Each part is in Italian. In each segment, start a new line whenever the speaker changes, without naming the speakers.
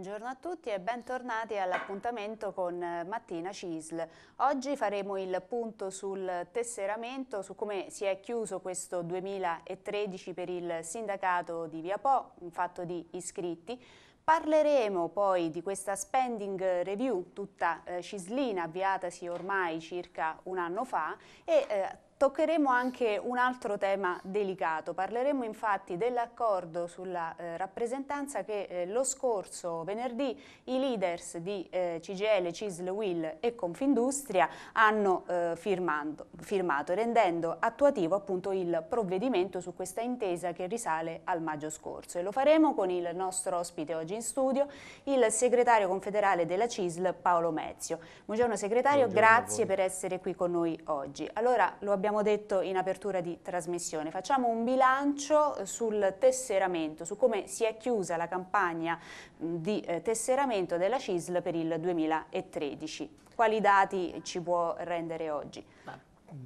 Buongiorno a tutti e bentornati all'appuntamento con eh, Mattina CISL. Oggi faremo il punto sul tesseramento, su come si è chiuso questo 2013 per il sindacato di Via Po, un fatto di iscritti. Parleremo poi di questa spending review tutta eh, cislina avviatasi ormai circa un anno fa e eh, Toccheremo anche un altro tema delicato, parleremo infatti dell'accordo sulla eh, rappresentanza che eh, lo scorso venerdì i leaders di eh, CGL, CISL, WIL e Confindustria hanno eh, firmando, firmato, rendendo attuativo appunto il provvedimento su questa intesa che risale al maggio scorso e lo faremo con il nostro ospite oggi in studio, il segretario confederale della CISL Paolo Mezio. Buongiorno segretario, Buongiorno grazie per essere qui con noi oggi. Allora, lo abbiamo l'abbiamo detto in apertura di trasmissione. Facciamo un bilancio eh, sul tesseramento, su come si è chiusa la campagna di eh, tesseramento della CISL per il 2013. Quali dati ci può rendere oggi?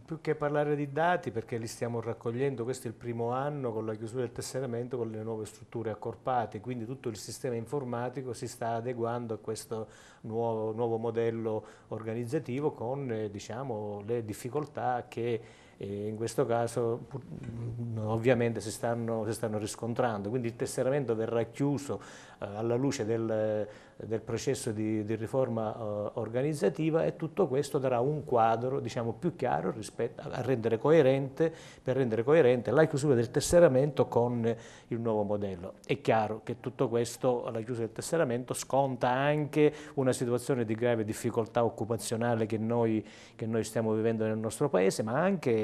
Più che parlare di dati, perché li stiamo raccogliendo, questo è il primo anno con la chiusura del tesseramento, con le nuove strutture accorpate, quindi tutto il sistema informatico si sta adeguando a questo nuovo, nuovo modello organizzativo con eh, diciamo, le difficoltà che e in questo caso mm, ovviamente si stanno, si stanno, riscontrando, quindi il tesseramento verrà chiuso eh, alla luce del, del processo di, di riforma eh, organizzativa e tutto questo darà un quadro diciamo, più chiaro rispetto a rendere coerente, per rendere coerente la chiusura del tesseramento con il nuovo modello. È chiaro che tutto questo, la chiusura del tesseramento, sconta anche una situazione di grave difficoltà occupazionale che noi, che noi stiamo vivendo nel nostro Paese, ma anche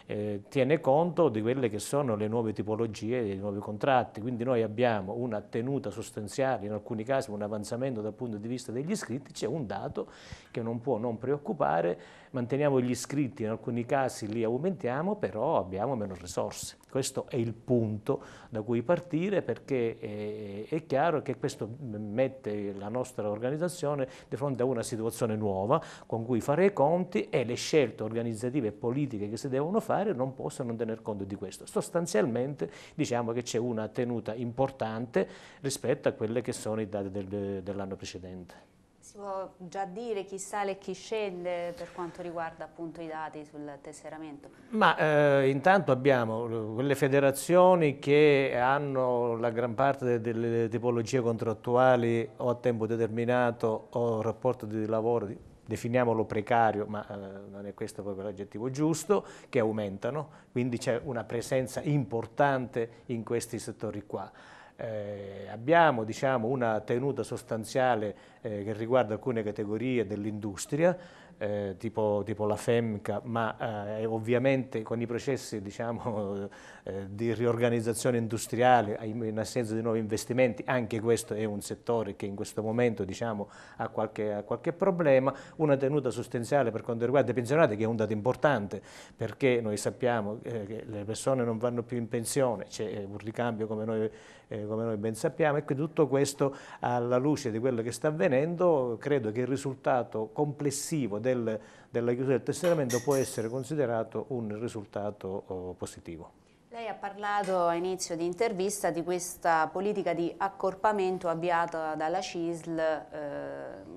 eh, tiene conto di quelle che sono le nuove tipologie dei nuovi contratti, quindi noi abbiamo una tenuta sostanziale, in alcuni casi un avanzamento dal punto di vista degli iscritti, c'è un dato che non può non preoccupare, manteniamo gli iscritti, in alcuni casi li aumentiamo, però abbiamo meno risorse. Questo è il punto da cui partire perché è, eh, è chiaro che questo mette la nostra organizzazione di fronte a una situazione nuova con cui fare i conti e le scelte organizzative e politiche che si devono fare finanziario non possa non tener conto di questo. Sostanzialmente diciamo che c'è una tenuta importante rispetto a quelle che sono i dati del, dell'anno precedente.
Si può già dire chi sale e chi scende per quanto riguarda appunto i dati sul tesseramento?
Ma eh, intanto abbiamo eh, quelle federazioni che hanno la gran parte delle tipologie contrattuali o a tempo determinato o rapporto di lavoro definiamolo precario, ma eh, non è questo proprio l'aggettivo giusto, che aumentano, quindi c'è una presenza importante in questi settori qua. Eh, abbiamo diciamo, una tenuta sostanziale eh, che riguarda alcune categorie dell'industria, eh, tipo, tipo, la FEMCA, ma eh, ovviamente con i processi diciamo, eh, di riorganizzazione industriale in assenza di nuovi investimenti, anche questo è un settore che in questo momento diciamo, ha, qualche, ha, qualche, problema, una tenuta sostanziale per quanto riguarda i pensionati che è un dato importante perché noi sappiamo eh, che le persone non vanno più in pensione, c'è eh, un ricambio come noi, eh, come noi ben sappiamo e quindi tutto questo alla luce di quello che sta avvenendo credo che il risultato complessivo del del, della chiusura del tesseramento può essere considerato un risultato oh, positivo.
Lei ha parlato a inizio di intervista di questa politica di accorpamento avviata dalla CISL eh,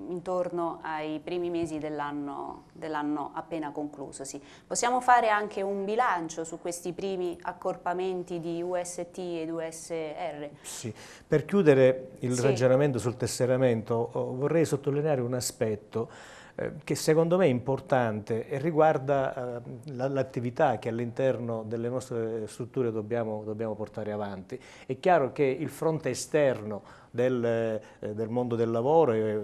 intorno ai primi mesi dell'anno dell appena conclusosi. Possiamo fare anche un bilancio su questi primi accorpamenti di UST ed USR?
Sì, per chiudere il sì. ragionamento sul tesseramento oh, vorrei sottolineare un aspetto eh, che secondo me è importante e riguarda eh, l'attività che all'interno delle nostre strutture dobbiamo, dobbiamo portare avanti. È chiaro che il fronte esterno del, eh, del mondo del lavoro e eh,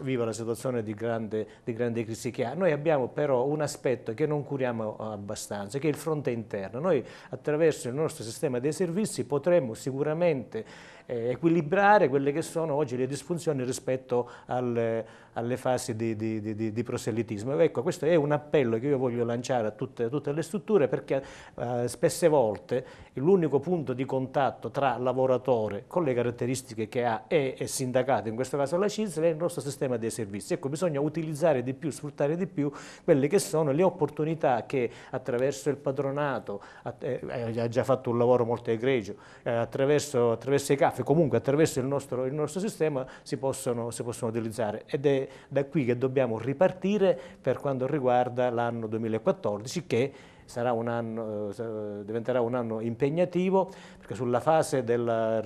viva la situazione di grande, di grande crisi che ha. Noi abbiamo però un aspetto che non curiamo abbastanza, che è il fronte interno. Noi attraverso il nostro sistema dei servizi potremmo sicuramente eh, equilibrare quelle che sono oggi le disfunzioni rispetto al, alle fasi di, di, di, di, proselitismo. Ecco, questo è un appello che io voglio lanciare a tutte, tutte le strutture perché eh, spesse volte l'unico punto di contatto tra lavoratore con le caratteristiche caratteristiche che ha e è sindacato, in questo caso la CISL, è il nostro sistema dei servizi. Ecco, bisogna utilizzare di più, sfruttare di più quelle che sono le opportunità che attraverso il padronato, eh, eh, ha già fatto un lavoro molto egregio, eh, attraverso, attraverso, i CAF, comunque attraverso il nostro, il nostro sistema si possono, si possono utilizzare ed è da qui che dobbiamo ripartire per quanto riguarda l'anno 2014 che un anno, eh, diventerà un anno impegnativo perché sulla fase della,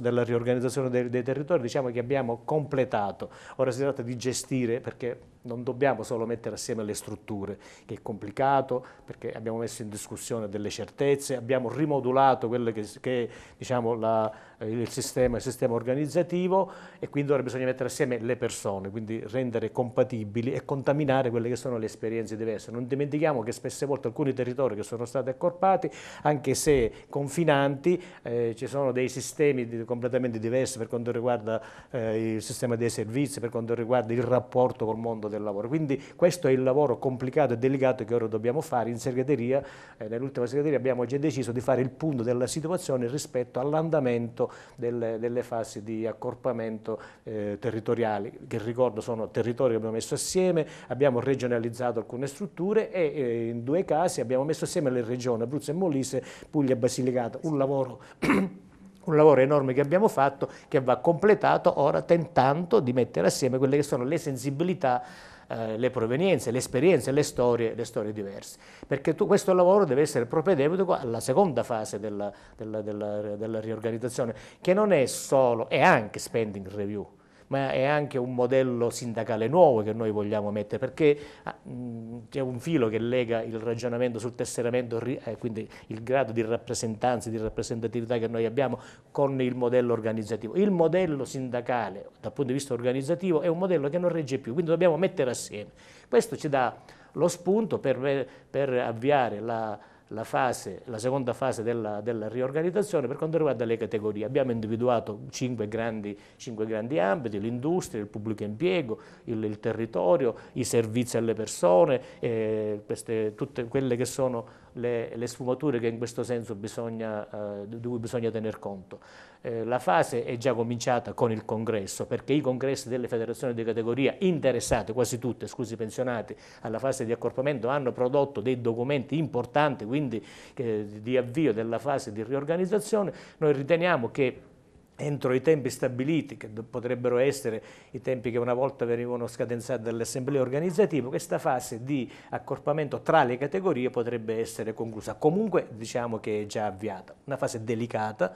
della riorganizzazione dei, dei territori diciamo che abbiamo completato, ora si tratta di gestire perché non dobbiamo solo mettere assieme le strutture, che è complicato perché abbiamo messo in discussione delle certezze, abbiamo rimodulato quello che, che diciamo, la, eh, il, sistema, il, sistema, organizzativo e quindi ora bisogna mettere assieme le persone, quindi rendere compatibili e contaminare quelle che sono le esperienze diverse. Non dimentichiamo che spesse volte alcuni territori che sono stati accorpati, anche se confinanti, eh, ci sono dei sistemi completamente diversi per quanto riguarda eh, il sistema dei servizi, per quanto riguarda il rapporto col mondo del del lavoro. Quindi questo è il lavoro complicato e delicato che ora dobbiamo fare in segreteria. Eh, Nell'ultima segreteria abbiamo già deciso di fare il punto della situazione rispetto all'andamento delle, delle, fasi di accorpamento eh, territoriali, che ricordo sono territori che abbiamo messo assieme, abbiamo regionalizzato alcune strutture e eh, in due casi abbiamo messo assieme le regioni Abruzzo e Molise, Puglia e Basilicata, un lavoro un lavoro enorme che abbiamo fatto che va completato ora tentando di mettere assieme quelle che sono le sensibilità eh, le provenienze, le esperienze, le storie, le storie diverse. Perché tu, questo lavoro deve essere propedeutico alla seconda fase della, della, della, della riorganizzazione, che non è solo, è anche spending review, ma è anche un modello sindacale nuovo che noi vogliamo mettere, perché ah, mm, c'è un filo che lega il ragionamento sul tesseramento, eh, quindi il grado di rappresentanza, di rappresentatività che noi abbiamo con il modello organizzativo. Il modello sindacale dal punto di vista organizzativo è un modello che non regge più, quindi dobbiamo mettere assieme. Questo ci dà lo spunto per, per avviare la la, fase, la seconda fase della, della, riorganizzazione per quanto riguarda le categorie. Abbiamo individuato cinque grandi, cinque grandi ambiti, l'industria, il pubblico impiego, il, il, territorio, i servizi alle persone, eh, queste, tutte quelle che sono le, le sfumature che in questo senso bisogna, eh, di cui bisogna tener conto. Eh, la fase è già cominciata con il congresso, perché i congressi delle federazioni di categoria interessate, quasi tutte, scusi pensionati, alla fase di accorpamento hanno prodotto dei documenti importanti, quindi eh, di avvio della fase di riorganizzazione. Noi riteniamo che entro i tempi stabiliti, che potrebbero essere i tempi che una volta venivano scadenzati dall'assemblea organizzativa, questa fase di accorpamento tra le categorie potrebbe essere conclusa. Comunque diciamo che è già avviata, una fase delicata,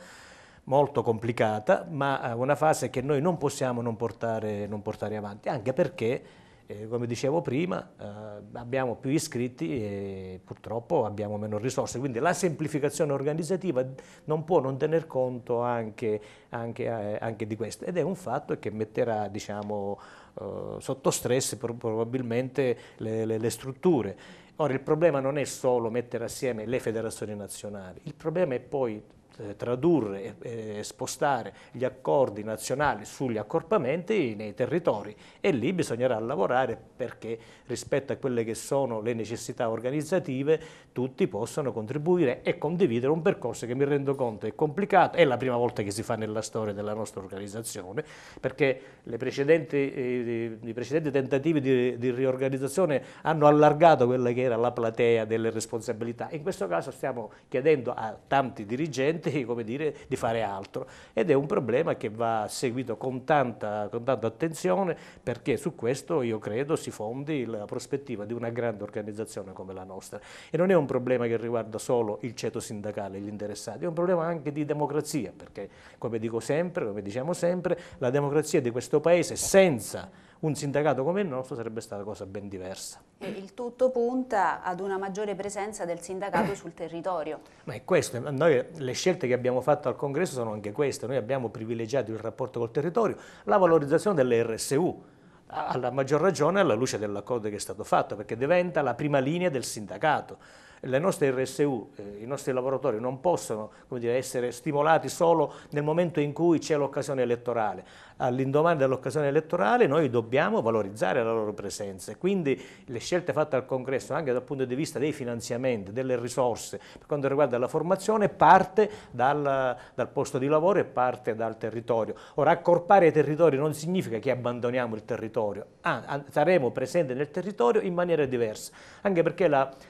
molto complicata, ma eh, una fase che noi non possiamo non portare, non portare avanti, anche perché, eh, come dicevo prima, eh, eh, abbiamo più iscritti e purtroppo abbiamo meno risorse, quindi la semplificazione organizzativa non può non tener conto anche, anche, eh, anche di questo ed è un fatto che metterà diciamo, eh, sotto stress probabilmente le, le, le strutture. Ora il problema non è solo mettere assieme le federazioni nazionali, il problema è poi eh, tradurre e spostare gli accordi nazionali sugli accorpamenti nei territori e lì bisognerà lavorare perché rispetto a quelle che sono le necessità organizzative tutti possono contribuire e condividere un percorso che mi rendo conto è complicato, è la prima volta che si fa nella storia della nostra organizzazione perché precedenti, eh, i precedenti tentativi di, di riorganizzazione hanno allargato quella che era la platea delle responsabilità, in questo caso stiamo chiedendo a tanti dirigenti consente dire, di fare altro ed è un problema che va seguito con tanta, con tanta attenzione perché su questo io credo si fondi la prospettiva di una grande organizzazione come la nostra e non è un problema che riguarda solo il ceto sindacale, gli interessati, è un problema anche di democrazia perché come dico sempre, come diciamo sempre, la democrazia di questo paese senza un sindacato come il nostro sarebbe stata cosa ben diversa.
E il tutto punta ad una maggiore presenza del sindacato sul territorio.
Ma è questo, eh, noi le scelte che abbiamo fatto al congresso sono anche queste, noi abbiamo privilegiato il rapporto col territorio, la valorizzazione delle RSU, alla maggior ragione alla luce dell'accordo che è stato fatto, perché diventa la prima linea del sindacato. Le nostre RSU, eh, i nostri lavoratori non possono dire, essere stimolati solo nel momento in cui c'è l'occasione elettorale, all'indomani dell'occasione elettorale noi dobbiamo valorizzare la loro presenza. Quindi le scelte fatte al congresso anche dal punto di vista dei finanziamenti, delle risorse per quanto riguarda la formazione parte dal, dal posto di lavoro e parte dal territorio. Ora accorpare i territori non significa che abbandoniamo il territorio, ah, ah saremo presenti nel territorio in maniera diversa, anche perché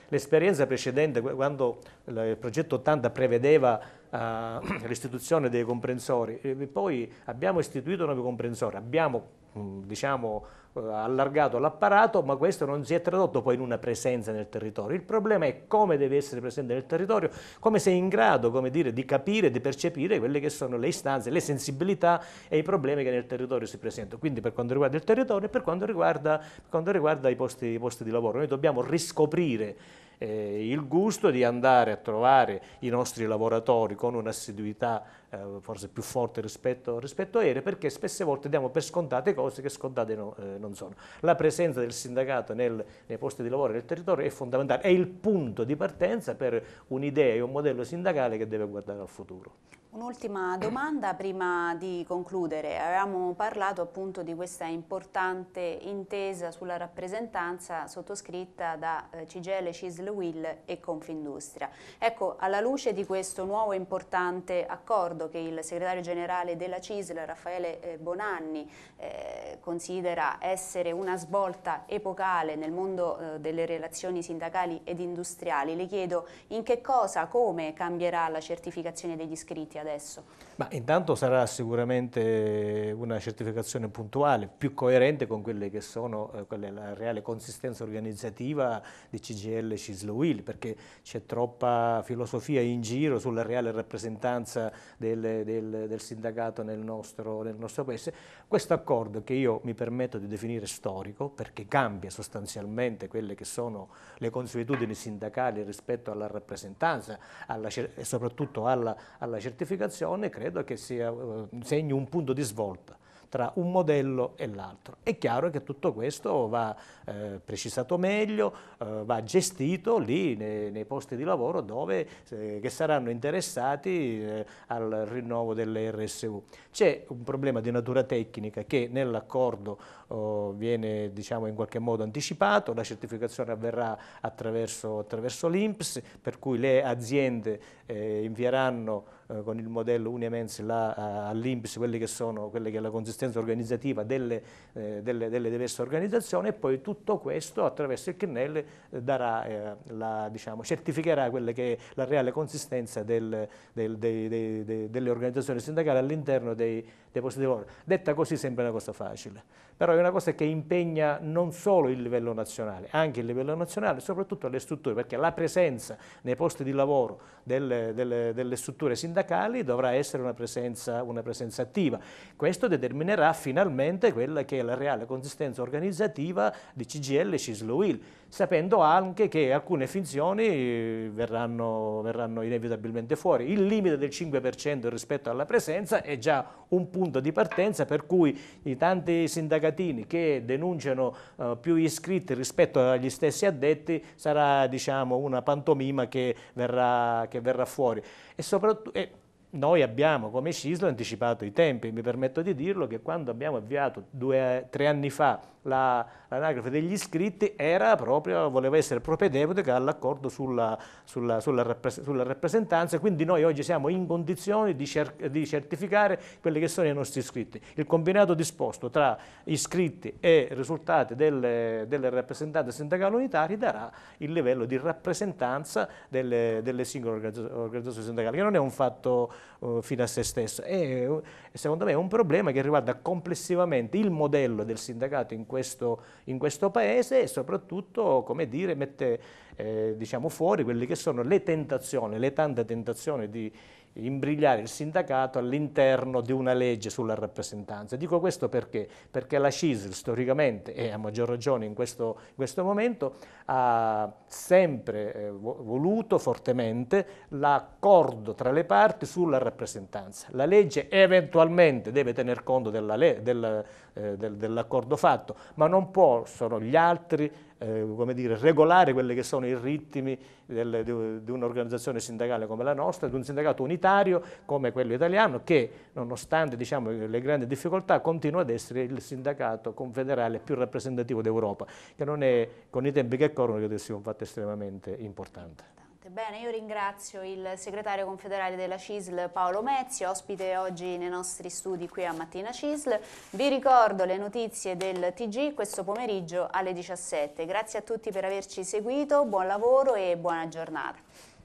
l'esperienza precedente quando il progetto 80 prevedeva uh, l'istituzione dei comprensori, e poi abbiamo istituito nuovi comprensori, abbiamo mm, diciamo, eh, allargato l'apparato, ma questo non si è tradotto poi in una presenza nel territorio. Il problema è come deve essere presente nel territorio, come sei in grado dire, di capire, di percepire quelle che sono le istanze, le sensibilità e i problemi che nel territorio si presentano. Quindi per quanto riguarda il territorio e per quanto riguarda, per quanto riguarda i, posti, i posti di lavoro. Noi dobbiamo riscoprire eh, il gusto di andare a trovare i nostri lavoratori con un'assiduità eh, forse più forte rispetto, rispetto, a ieri, perché spesse volte diamo per scontate cose che scontate no, eh, non sono. La presenza del sindacato nel, nei posti di lavoro e nel territorio è fondamentale, è il punto di partenza per un'idea e un modello sindacale che deve guardare al futuro.
Un'ultima domanda prima di concludere. Avevamo parlato appunto di questa importante intesa sulla rappresentanza sottoscritta da Cigele, eh, Cisl, Will e Confindustria. Ecco, alla luce di questo nuovo importante accordo che il segretario generale della Cisl, Raffaele eh, Bonanni, eh, considera essere una svolta epocale nel mondo eh, delle relazioni sindacali ed industriali, le chiedo in che cosa, come cambierà la certificazione degli iscritti adesso.
Ma intanto sarà sicuramente una certificazione puntuale, più coerente con quelle che sono eh, la reale consistenza organizzativa di CGL e CISLUIL, perché c'è troppa filosofia in giro sulla reale rappresentanza del, del, del sindacato nel nostro, nel nostro paese. Questo accordo che io mi permetto di definire storico, perché cambia sostanzialmente quelle che sono le consuetudini sindacali rispetto alla rappresentanza alla, e soprattutto alla, alla certificazione, credo credo che sia, eh, segni un punto di svolta tra un modello e l'altro. È chiaro che tutto questo va eh, precisato meglio, eh, va gestito lì nei, nei, posti di lavoro dove eh, che saranno interessati eh, al rinnovo delle RSU. C'è un problema di natura tecnica che nell'accordo oh, viene diciamo, in qualche modo anticipato, la certificazione avverrà attraverso, attraverso l'INPS, per cui le aziende eh, invieranno eh, con il modello Uniemens eh, all'Inps quelle che sono quelle che è la consistenza organizzativa delle, eh, delle, delle, diverse organizzazioni e poi tutto questo attraverso il CNEL eh, darà, la, diciamo, certificherà quella che è la reale consistenza del, del, dei, dei, dei, delle organizzazioni sindacali all'interno dei, dei posti di lavoro. Detta così sembra una cosa facile però è una cosa che impegna non solo il livello nazionale, anche il livello nazionale, soprattutto le strutture, perché la presenza nei posti di lavoro delle, delle, delle strutture sindacali dovrà essere una presenza, una presenza attiva. Questo determinerà finalmente quella che è la reale consistenza organizzativa di CGL e CISLUIL sapendo anche che alcune finzioni verranno, verranno inevitabilmente fuori. Il limite del 5% rispetto alla presenza è già un punto di partenza per cui i tanti sindacatini che denunciano eh, più iscritti rispetto agli stessi addetti sarà diciamo, una pantomima che verrà, che verrà fuori. E soprattutto, eh, noi abbiamo come CISLO anticipato i tempi, mi permetto di dirlo che quando abbiamo avviato due, tre anni fa l'anagrafe la, degli iscritti era proprio, voleva essere propedeutica all'accordo sulla, sulla, sulla, sulla, rappresentanza, quindi noi oggi siamo in condizioni di, cer di, certificare quelli che sono i nostri iscritti. Il combinato disposto tra iscritti e risultati delle, delle rappresentanze sindacali unitari darà il livello di rappresentanza delle, delle singole organizzazioni sindacali, che non è un fatto uh, eh, fine a se stesso. È, secondo me è un problema che riguarda complessivamente il modello del sindacato in questo, in questo paese e soprattutto, come dire, mette eh, diciamo fuori quelle che sono le tentazioni, le tante tentazioni di imbrigliare il sindacato all'interno di una legge sulla rappresentanza. Dico questo perché? Perché la CISL storicamente e a maggior ragione in questo, in questo momento ha sempre eh, voluto fortemente l'accordo tra le parti sulla rappresentanza. La legge eventualmente deve tener conto dell'accordo del, eh, del, dell fatto, ma non possono gli altri eh, come dire, regolare quelli che sono i ritmi del, di, di un'organizzazione sindacale come la nostra, di un sindacato unitario come quello italiano, che nonostante diciamo, le grandi difficoltà continua ad essere il sindacato confederale più rappresentativo d'Europa, che non è con i tempi che corrono, credo sia un fatto estremamente importante.
Bene, io ringrazio il segretario confederale della CISL Paolo Mezzi, ospite oggi nei nostri studi qui a Mattina CISL. Vi ricordo le notizie del TG questo pomeriggio alle 17. Grazie a tutti per averci seguito, buon lavoro e buona giornata.